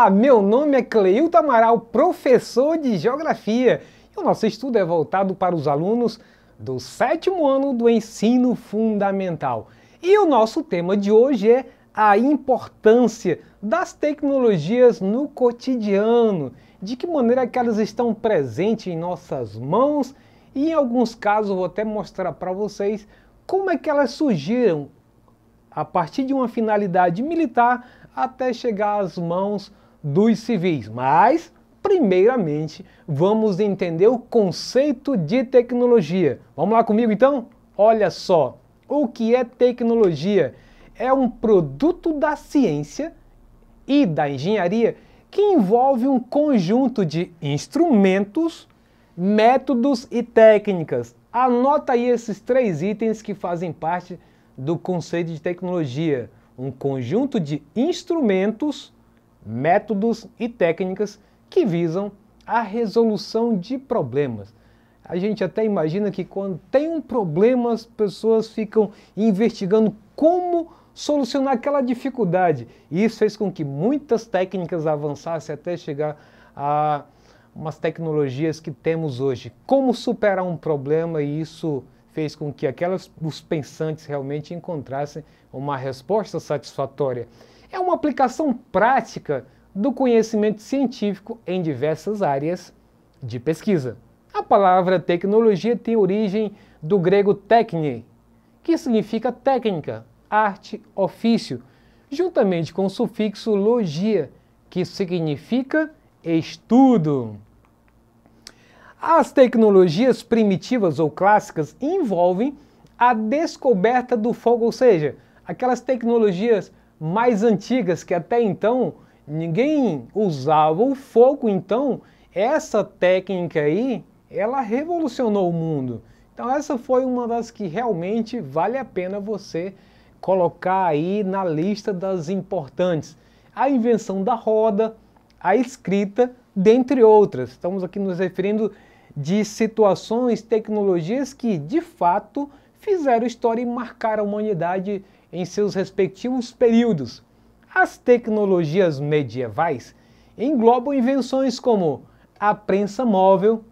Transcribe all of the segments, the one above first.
Olá, ah, meu nome é Cleilton Amaral, professor de Geografia, e o nosso estudo é voltado para os alunos do sétimo ano do ensino fundamental. E o nosso tema de hoje é a importância das tecnologias no cotidiano, de que maneira que elas estão presentes em nossas mãos e em alguns casos vou até mostrar para vocês como é que elas surgiram a partir de uma finalidade militar até chegar às mãos dos civis, mas primeiramente vamos entender o conceito de tecnologia. Vamos lá comigo então? Olha só, o que é tecnologia? É um produto da ciência e da engenharia que envolve um conjunto de instrumentos, métodos e técnicas. Anota aí esses três itens que fazem parte do conceito de tecnologia: um conjunto de instrumentos, métodos e técnicas que visam a resolução de problemas. A gente até imagina que quando tem um problema, as pessoas ficam investigando como solucionar aquela dificuldade. E isso fez com que muitas técnicas avançassem até chegar a umas tecnologias que temos hoje. Como superar um problema e isso fez com que aquelas os pensantes realmente encontrassem uma resposta satisfatória é uma aplicação prática do conhecimento científico em diversas áreas de pesquisa. A palavra tecnologia tem origem do grego techne, que significa técnica, arte, ofício, juntamente com o sufixo logia, que significa estudo. As tecnologias primitivas ou clássicas envolvem a descoberta do fogo, ou seja, aquelas tecnologias mais antigas que até então ninguém usava o fogo, então essa técnica aí, ela revolucionou o mundo. Então essa foi uma das que realmente vale a pena você colocar aí na lista das importantes. A invenção da roda, a escrita, dentre outras. Estamos aqui nos referindo de situações, tecnologias que de fato fizeram história e marcaram a humanidade em seus respectivos períodos. As tecnologias medievais englobam invenções como a prensa móvel,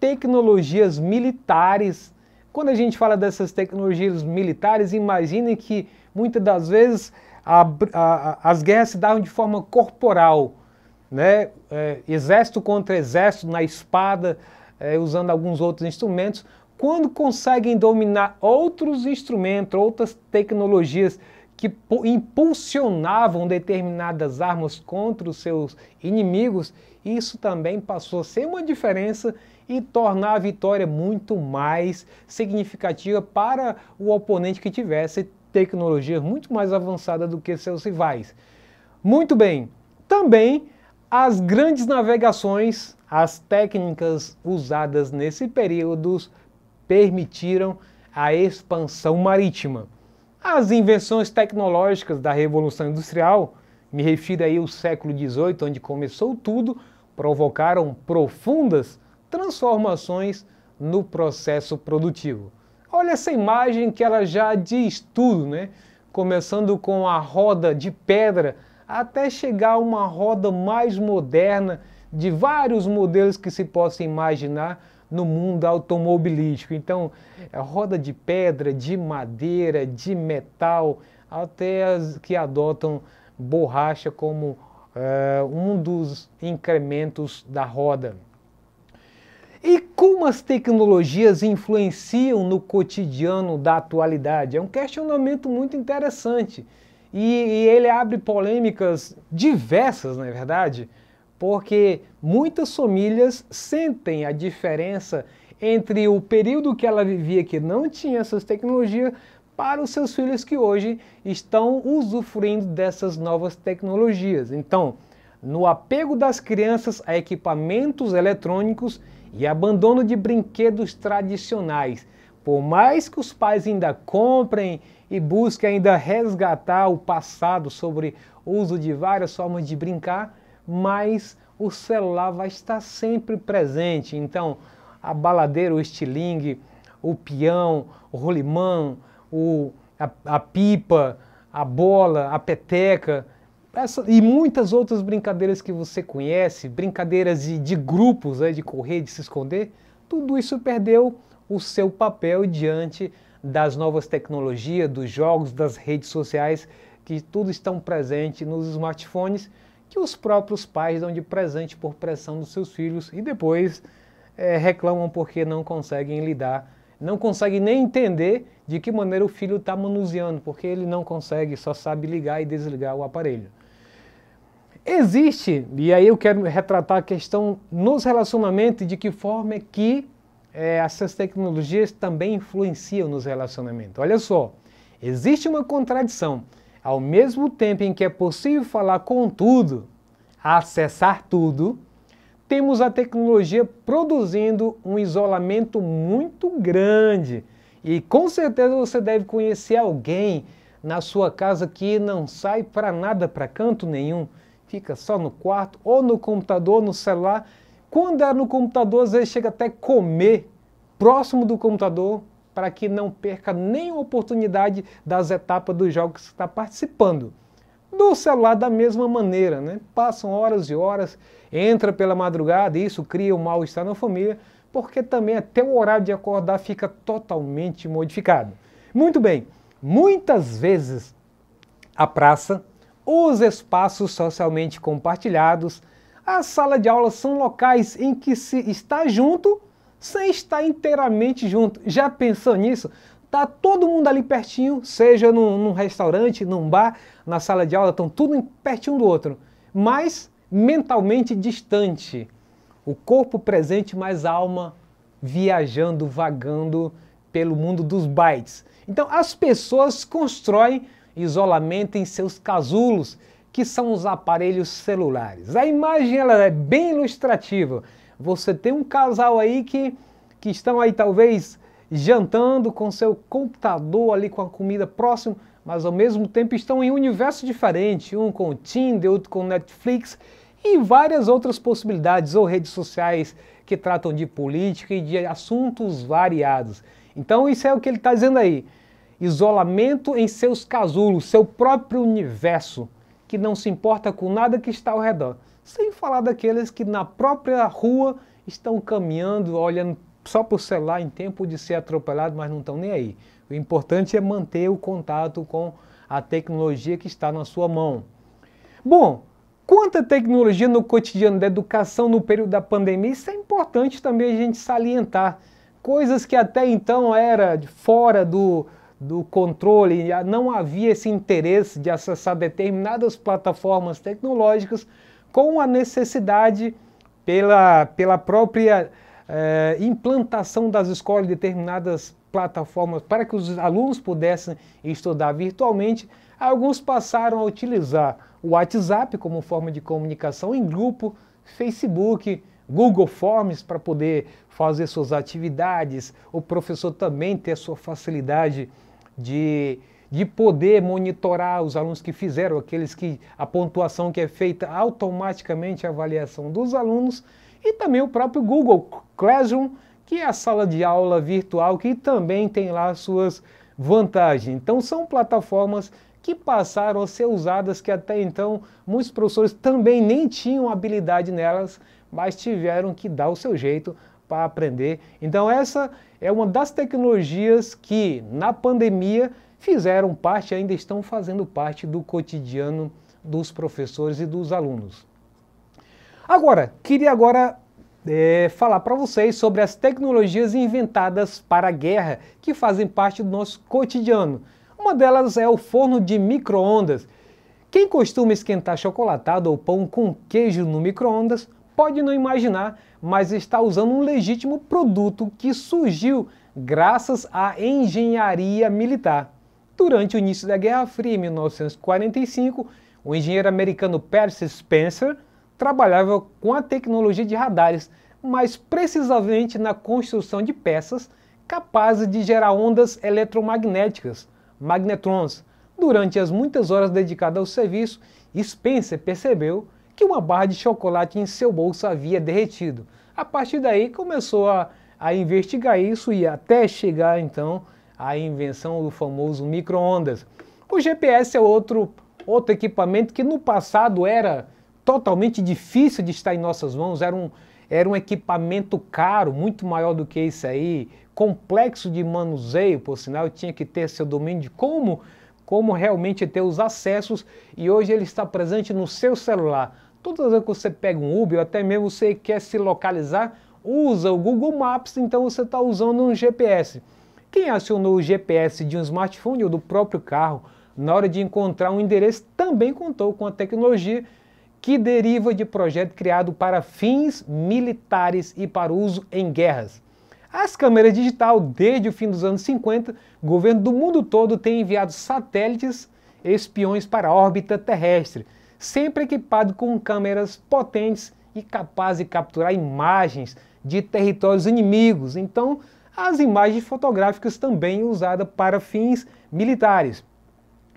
tecnologias militares. Quando a gente fala dessas tecnologias militares, imagine que muitas das vezes a, a, as guerras se davam de forma corporal, né? É, exército contra exército na espada, é, usando alguns outros instrumentos, quando conseguem dominar outros instrumentos, outras tecnologias que impulsionavam determinadas armas contra os seus inimigos, isso também passou a ser uma diferença e tornar a vitória muito mais significativa para o oponente que tivesse tecnologia muito mais avançada do que seus rivais. Muito bem, também as grandes navegações, as técnicas usadas nesse período permitiram a expansão marítima. As invenções tecnológicas da Revolução Industrial, me refiro aí ao século XVIII, onde começou tudo, provocaram profundas transformações no processo produtivo. Olha essa imagem que ela já diz tudo, né? Começando com a roda de pedra até chegar a uma roda mais moderna de vários modelos que se possa imaginar, no mundo automobilístico. Então, é roda de pedra, de madeira, de metal, até as que adotam borracha como eh, um dos incrementos da roda. E como as tecnologias influenciam no cotidiano da atualidade? É um questionamento muito interessante e, e ele abre polêmicas diversas, não é verdade porque muitas famílias sentem a diferença entre o período que ela vivia que não tinha essas tecnologias para os seus filhos que hoje estão usufruindo dessas novas tecnologias. Então, no apego das crianças a equipamentos eletrônicos e abandono de brinquedos tradicionais. Por mais que os pais ainda comprem e busquem ainda resgatar o passado sobre o uso de várias formas de brincar, mas o celular vai estar sempre presente. Então, a baladeira, o estilingue, o peão, o rolimã, o, a, a pipa, a bola, a peteca, essa, e muitas outras brincadeiras que você conhece, brincadeiras de, de grupos, né, de correr, de se esconder, tudo isso perdeu o seu papel diante das novas tecnologias, dos jogos, das redes sociais, que tudo estão presente nos smartphones que os próprios pais dão de presente por pressão dos seus filhos e depois é, reclamam porque não conseguem lidar, não conseguem nem entender de que maneira o filho está manuseando, porque ele não consegue, só sabe ligar e desligar o aparelho. Existe, e aí eu quero retratar a questão nos relacionamentos de que forma é que é, essas tecnologias também influenciam nos relacionamentos. Olha só, existe uma contradição. Ao mesmo tempo em que é possível falar com tudo, acessar tudo, temos a tecnologia produzindo um isolamento muito grande. E com certeza você deve conhecer alguém na sua casa que não sai para nada, para canto nenhum, fica só no quarto ou no computador, no celular. Quando é no computador, às vezes chega até comer próximo do computador para que não perca nenhuma oportunidade das etapas dos jogos que está participando. Do celular, da mesma maneira, né? passam horas e horas, entra pela madrugada e isso cria um mal-estar na família, porque também até o horário de acordar fica totalmente modificado. Muito bem, muitas vezes a praça, os espaços socialmente compartilhados, a sala de aula são locais em que se está junto sem estar inteiramente junto. Já pensou nisso? Tá todo mundo ali pertinho, seja num, num restaurante, num bar, na sala de aula, estão tudo pertinho um do outro, mas mentalmente distante. O corpo presente, mas a alma viajando, vagando pelo mundo dos bytes. Então, as pessoas constroem isolamento em seus casulos, que são os aparelhos celulares. A imagem ela é bem ilustrativa. Você tem um casal aí que, que estão aí talvez jantando com seu computador ali com a comida próximo, mas ao mesmo tempo estão em um universo diferente, um com o Tinder, outro com Netflix e várias outras possibilidades ou redes sociais que tratam de política e de assuntos variados. Então isso é o que ele está dizendo aí. Isolamento em seus casulos, seu próprio universo, que não se importa com nada que está ao redor sem falar daqueles que na própria rua estão caminhando, olhando só para o celular em tempo de ser atropelado, mas não estão nem aí. O importante é manter o contato com a tecnologia que está na sua mão. Bom, quanta tecnologia no cotidiano da educação no período da pandemia, isso é importante também a gente salientar. Coisas que até então era fora do, do controle, não havia esse interesse de acessar determinadas plataformas tecnológicas, com a necessidade pela, pela própria eh, implantação das escolas em determinadas plataformas para que os alunos pudessem estudar virtualmente, alguns passaram a utilizar o WhatsApp como forma de comunicação em grupo, Facebook, Google Forms para poder fazer suas atividades, o professor também ter a sua facilidade de de poder monitorar os alunos que fizeram, aqueles que a pontuação que é feita automaticamente a avaliação dos alunos, e também o próprio Google Classroom, que é a sala de aula virtual, que também tem lá suas vantagens. Então, são plataformas que passaram a ser usadas, que até então muitos professores também nem tinham habilidade nelas, mas tiveram que dar o seu jeito para aprender. Então, essa é uma das tecnologias que, na pandemia, fizeram parte, ainda estão fazendo parte do cotidiano dos professores e dos alunos. Agora, queria agora é, falar para vocês sobre as tecnologias inventadas para a guerra que fazem parte do nosso cotidiano. Uma delas é o forno de microondas. Quem costuma esquentar chocolatado ou pão com queijo no microondas pode não imaginar, mas está usando um legítimo produto que surgiu graças à engenharia militar. Durante o início da Guerra Fria, em 1945, o engenheiro americano Percy Spencer trabalhava com a tecnologia de radares, mais precisamente na construção de peças capazes de gerar ondas eletromagnéticas, magnetrons. Durante as muitas horas dedicadas ao serviço, Spencer percebeu que uma barra de chocolate em seu bolso havia derretido. A partir daí começou a, a investigar isso e até chegar então a invenção do famoso micro-ondas. O GPS é outro, outro equipamento que no passado era totalmente difícil de estar em nossas mãos, era um, era um equipamento caro, muito maior do que isso aí, complexo de manuseio, por sinal, tinha que ter seu domínio de como, como realmente ter os acessos e hoje ele está presente no seu celular. Todas as vezes que você pega um Uber, ou até mesmo você quer se localizar, usa o Google Maps, então você está usando um GPS. Quem acionou o GPS de um smartphone ou do próprio carro na hora de encontrar um endereço também contou com a tecnologia que deriva de projeto criado para fins militares e para uso em guerras. As câmeras digital, desde o fim dos anos 50, governo do mundo todo tem enviado satélites espiões para a órbita terrestre, sempre equipado com câmeras potentes e capazes de capturar imagens de territórios inimigos. Então, as imagens fotográficas também usadas para fins militares.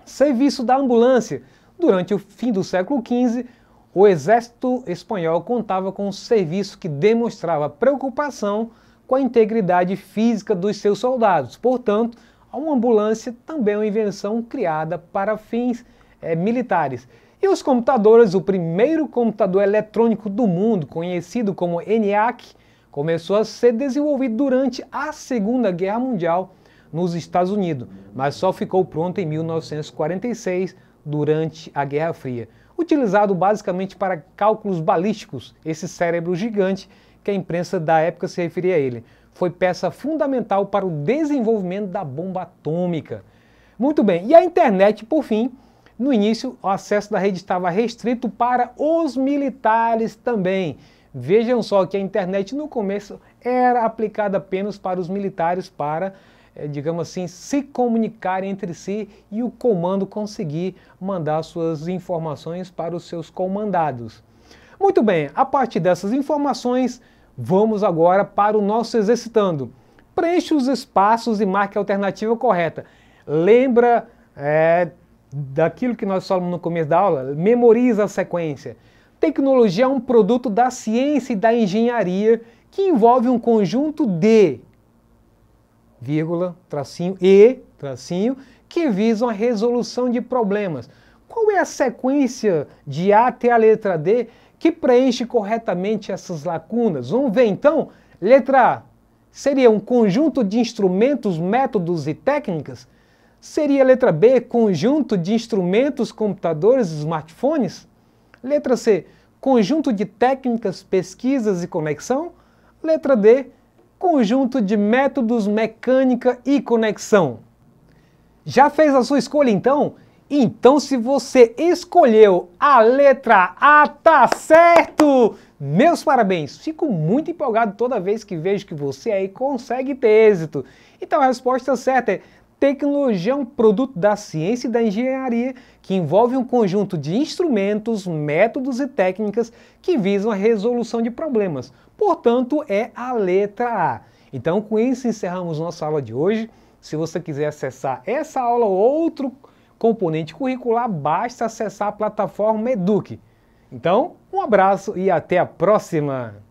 Serviço da ambulância. Durante o fim do século XV, o exército espanhol contava com um serviço que demonstrava preocupação com a integridade física dos seus soldados. Portanto, uma ambulância também é uma invenção criada para fins é, militares. E os computadores, o primeiro computador eletrônico do mundo, conhecido como ENIAC, começou a ser desenvolvido durante a Segunda Guerra Mundial nos Estados Unidos, mas só ficou pronto em 1946 durante a Guerra Fria. Utilizado basicamente para cálculos balísticos, esse cérebro gigante que a imprensa da época se referia a ele, foi peça fundamental para o desenvolvimento da bomba atômica. Muito bem, e a internet, por fim, no início, o acesso da rede estava restrito para os militares também. Vejam só que a internet no começo era aplicada apenas para os militares para, eh, digamos assim, se comunicar entre si e o comando conseguir mandar suas informações para os seus comandados. Muito bem, a partir dessas informações, vamos agora para o nosso exercitando. Preencha os espaços e marque a alternativa correta. Lembra é, daquilo que nós falamos no começo da aula? Memoriza a sequência. Tecnologia é um produto da ciência e da engenharia que envolve um conjunto de vírgula, tracinho e tracinho que visam a resolução de problemas. Qual é a sequência de A até a letra D que preenche corretamente essas lacunas? Vamos ver então. Letra A seria um conjunto de instrumentos, métodos e técnicas? Seria letra B, conjunto de instrumentos, computadores, smartphones? Letra C, conjunto de técnicas, pesquisas e conexão. Letra D, conjunto de métodos, mecânica e conexão. Já fez a sua escolha então? Então, se você escolheu a letra A, tá certo! Meus parabéns! Fico muito empolgado toda vez que vejo que você aí consegue ter êxito. Então, a resposta certa é Tecnologia é um produto da ciência e da engenharia que envolve um conjunto de instrumentos, métodos e técnicas que visam a resolução de problemas. Portanto, é a letra A. Então, com isso encerramos nossa aula de hoje. Se você quiser acessar essa aula ou outro componente curricular, basta acessar a plataforma Eduque. Então, um abraço e até a próxima!